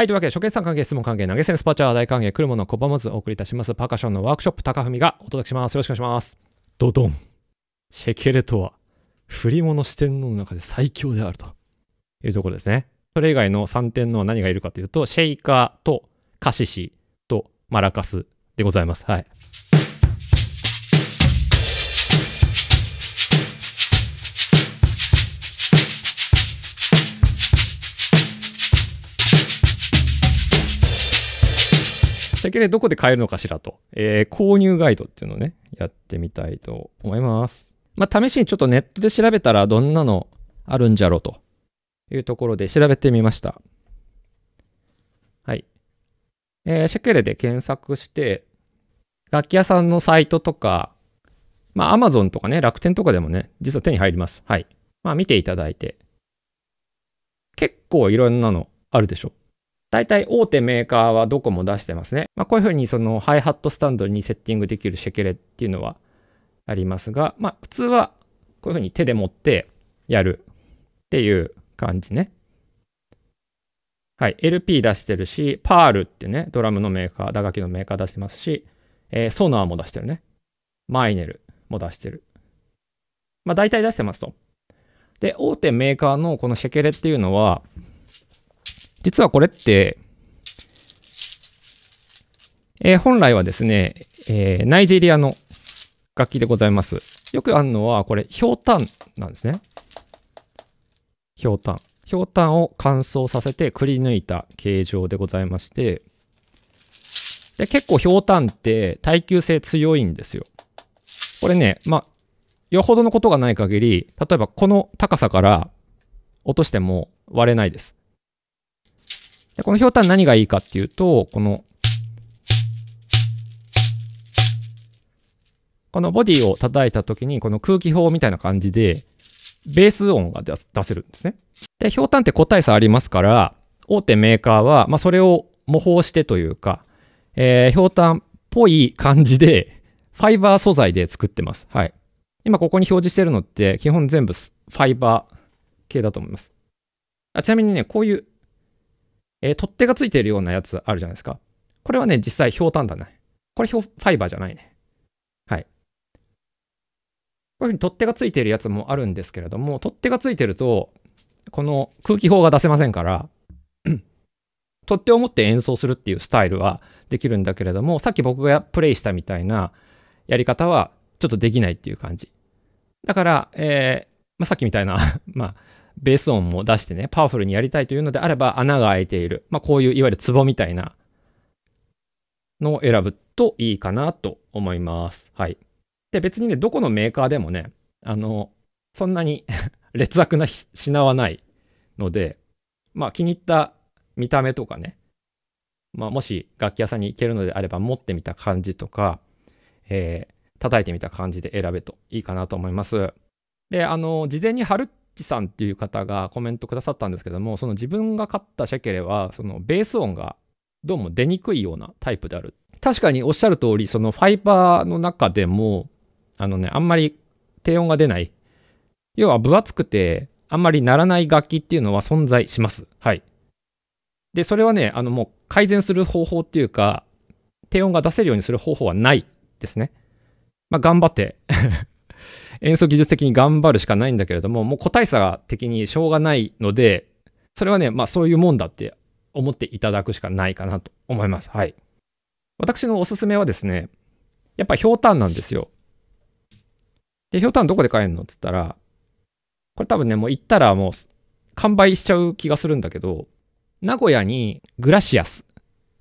はい、というわけで、初見さん関係、質問関係、投げ銭、スパチャー、大歓迎、来るものを拒まずお送りいたします。パーカッションのワークショップ、高文がお届けします。よろしくお願いします。ドドン。シェケレとは、振り物四天王の中で最強であるというところですね。それ以外の3天王は何がいるかというと、シェイカーとカシシとマラカスでございます。はい。キュどこで買えるのかしらと、えー、購入ガイドっていうのをね、やってみたいと思います。まあ、試しにちょっとネットで調べたらどんなのあるんじゃろうというところで調べてみました。はい。えー、シェケレで検索して、楽器屋さんのサイトとか、まあ、アマゾンとかね、楽天とかでもね、実は手に入ります。はい。まあ、見ていただいて。結構いろんなのあるでしょ。大体大手メーカーはどこも出してますね。まあ、こういうふうにそのハイハットスタンドにセッティングできるシェケレっていうのはありますが、まあ、普通はこういうふうに手で持ってやるっていう感じね。はい、LP 出してるし、パールってね、ドラムのメーカー、打楽器のメーカー出してますし、えー、ソナーも出してるね。マイネルも出してる。まあ大体出してますと。で、大手メーカーのこのシェケレっていうのは、実はこれって、えー、本来はですね、えー、ナイジェリアの楽器でございます。よくあるのは、これ、ひょうたんなんですね。ひょうたん。ひょうたんを乾燥させてくり抜いた形状でございまして、で結構ひょうたんって耐久性強いんですよ。これね、まあ、よほどのことがない限り、例えばこの高さから落としても割れないです。で、このひょうたん何がいいかっていうと、この、このボディを叩いた時に、この空気砲みたいな感じで、ベース音が出せるんですね。で、ひょうたんって個体差ありますから、大手メーカーは、まあ、それを模倣してというか、えー、ひょうたんっぽい感じで、ファイバー素材で作ってます。はい。今ここに表示してるのって、基本全部ファイバー系だと思います。あちなみにね、こういうえー、取っ手がついてるようなやつあるじゃないですか。これはね、実際、ひょうたんだね。これ、ファイバーじゃないね。はい。こういうふうに取っ手がついてるやつもあるんですけれども、取っ手がついてると、この空気砲が出せませんから、取っ手を持って演奏するっていうスタイルはできるんだけれども、さっき僕がプレイしたみたいなやり方はちょっとできないっていう感じ。だから、えーまあ、さっきみたいな まあ、ベース音も出してね、パワフルにやりたいというのであれば、穴が開いている。まあ、こういういわゆるツボみたいなのを選ぶといいかなと思います。はい。で、別にね、どこのメーカーでもね、あの、そんなに 劣悪な品はないので、まあ、気に入った見た目とかね、まあ、もし楽器屋さんに行けるのであれば、持ってみた感じとか、えー、叩いてみた感じで選べといいかなと思います。で、あの、事前に貼るっチさんっていう方がコメントくださったんですけどもその自分が買ったシェケレはそのベース音がどうも出にくいようなタイプである確かにおっしゃる通りそのファイバーの中でもあのねあんまり低音が出ない要は分厚くてあんまり鳴らない楽器っていうのは存在しますはいでそれはねあのもう改善する方法っていうか低音が出せるようにする方法はないですねまあ頑張って演奏技術的に頑張るしかないんだけれども、もう個体差的にしょうがないので、それはね、まあそういうもんだって思っていただくしかないかなと思います。はい。私のおすすめはですね、やっぱひょうたんなんですよ。で、ひょうたんどこで買えるのって言ったら、これ多分ね、もう行ったらもう完売しちゃう気がするんだけど、名古屋にグラシアス、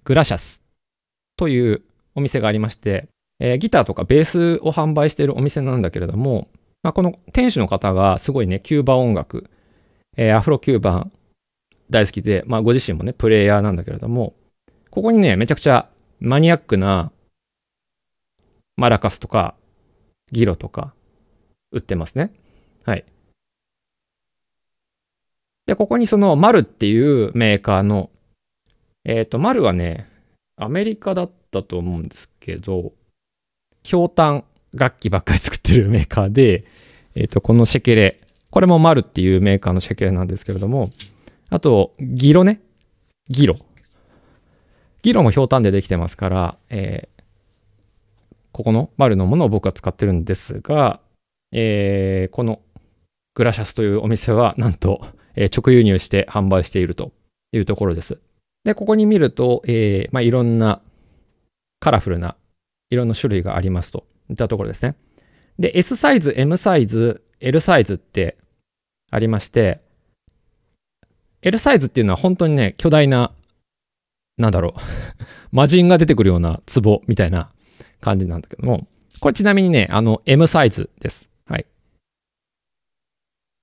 グラシャスというお店がありまして、えー、ギターとかベースを販売しているお店なんだけれども、まあ、この店主の方がすごいね、キューバ音楽、えー、アフロキューバ大好きで、まあ、ご自身もね、プレイヤーなんだけれども、ここにね、めちゃくちゃマニアックなマラカスとかギロとか売ってますね。はい。で、ここにそのマルっていうメーカーの、えっ、ー、と、マルはね、アメリカだったと思うんですけど、ひょうたん楽器ばっかり作ってるメーカーで、えっ、ー、と、このシェケレ、これもマルっていうメーカーのシェケレなんですけれども、あと、ギロね。ギロ。ギロもひょうたんでできてますから、えー、ここの丸のものを僕は使ってるんですが、えー、このグラシャスというお店は、なんと、えー、直輸入して販売しているというところです。で、ここに見ると、えーまあ、いろんなカラフルないろんな種類がありますといったところですね。で、S サイズ、M サイズ、L サイズってありまして、L サイズっていうのは本当にね、巨大な、なんだろう 魔人が出てくるような壺みたいな感じなんだけども、これちなみにね、あの、M サイズです。はい。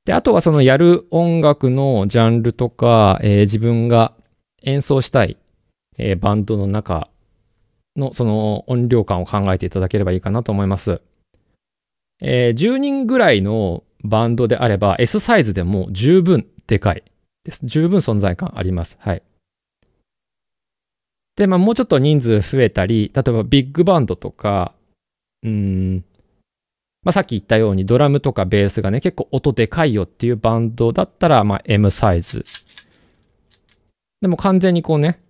で、あとはそのやる音楽のジャンルとか、えー、自分が演奏したい、えー、バンドの中のその音量感を考えていただければいいかなと思います。えー、10人ぐらいのバンドであれば S サイズでも十分でかいです。十分存在感あります。はい。で、まあもうちょっと人数増えたり、例えばビッグバンドとか、うん、まあさっき言ったようにドラムとかベースがね、結構音でかいよっていうバンドだったら、まあ M サイズ。でも完全にこうね、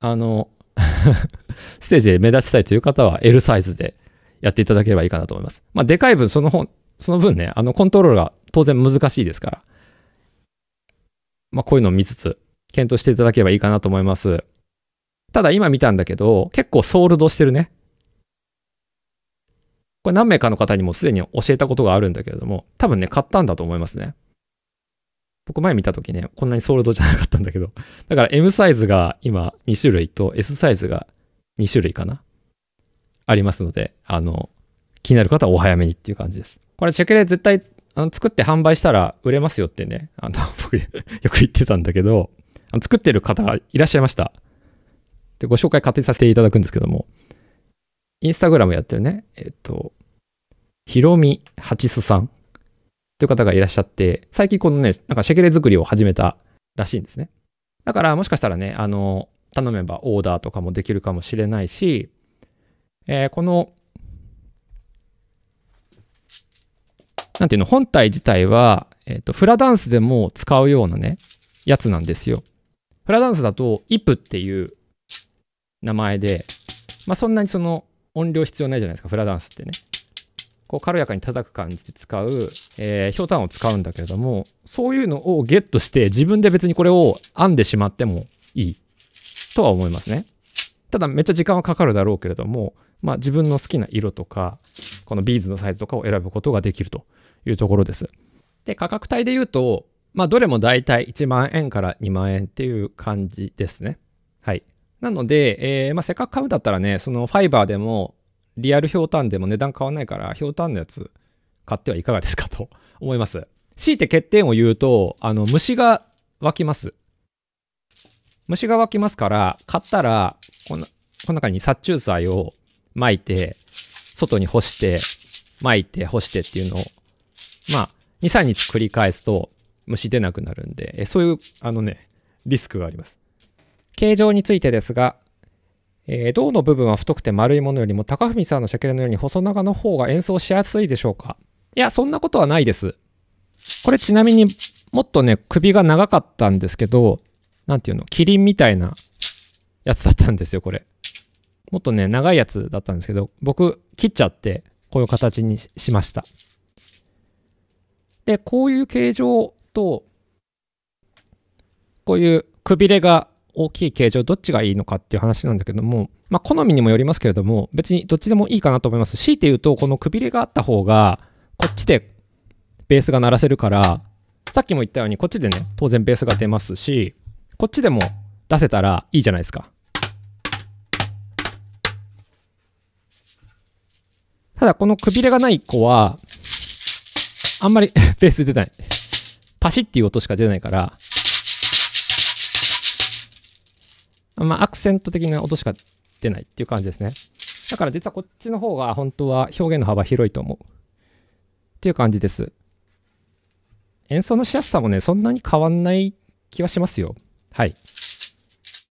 あの ステージで目立ちたいという方は L サイズでやっていただければいいかなと思います。まあ、でかい分、その本、その分ね、あの、コントロールが当然難しいですから、まあ、こういうのを見つつ、検討していただければいいかなと思います。ただ、今見たんだけど、結構ソールドしてるね。これ何名かの方にもすでに教えたことがあるんだけれども、多分ね、買ったんだと思いますね。僕前見た時ね、こんなにソールドじゃなかったんだけど。だから M サイズが今2種類と S サイズが2種類かなありますので、あの、気になる方はお早めにっていう感じです。これ、シェケレ絶対、あの、作って販売したら売れますよってね、あの、僕よく言ってたんだけど、あの作ってる方がいらっしゃいました。で、ご紹介勝手にさせていただくんですけども、インスタグラムやってるね、えっと、ひろみはちすさんという方がいらっしゃって、最近このね、なんかシェケレ作りを始めたらしいんですね。だからもしかしたらね、あの、頼めばオーダーとかもできるかもしれないし、えー、この、なんていうの、本体自体は、えっ、ー、と、フラダンスでも使うようなね、やつなんですよ。フラダンスだと、イプっていう名前で、まあ、そんなにその音量必要ないじゃないですか、フラダンスってね。こう軽やかに叩く感じで使う、えー、ひょうたんを使うんだけれども、そういうのをゲットして自分で別にこれを編んでしまってもいい。とは思いますね。ただめっちゃ時間はかかるだろうけれども、まあ、自分の好きな色とかこのビーズのサイズとかを選ぶことができるというところです。で価格帯で言うと、まあ、どれも大体1万円から2万円っていう感じですね。はい。なので、えーまあ、せっかく買うんだったらね、そのファイバーでもリアルひょうたんでも値段変わらないから、ひょうたんのやつ買ってはいかがですかと思います。強いて欠点を言うと、あの虫が湧きます。虫が湧きますから、買ったら、この、この中に殺虫剤を巻いて、外に干して、巻いて干してっていうのを、まあ、2、3日繰り返すと虫出なくなるんで、えそういう、あのね、リスクがあります。形状についてですが、えー、銅の部分は太くて丸いものよりも高文さんのシャケレのように細長の方が演奏しやすいでしょうかいや、そんなことはないです。これちなみにもっとね、首が長かったんですけど、なんていうの、キリンみたいなやつだったんですよ、これ。もっとね、長いやつだったんですけど、僕、切っちゃって、こういう形にしました。で、こういう形状と、こういうくびれが大きい形状、どっちがいいのかっていう話なんだけども、まあ、好みにもよりますけれども、別にどっちでもいいかなと思います。強いて言うと、このくびれがあった方が、こっちでベースが鳴らせるから、さっきも言ったように、こっちでね、当然ベースが出ますし、こっちでも出せたらいいじゃないですか。ただこのくびれがない子は、あんまり ベース出ない。パシッっていう音しか出ないから、まあアクセント的な音しか出ないっていう感じですね。だから実はこっちの方が本当は表現の幅広いと思う。っていう感じです。演奏のしやすさもね、そんなに変わんない気はしますよ。はい。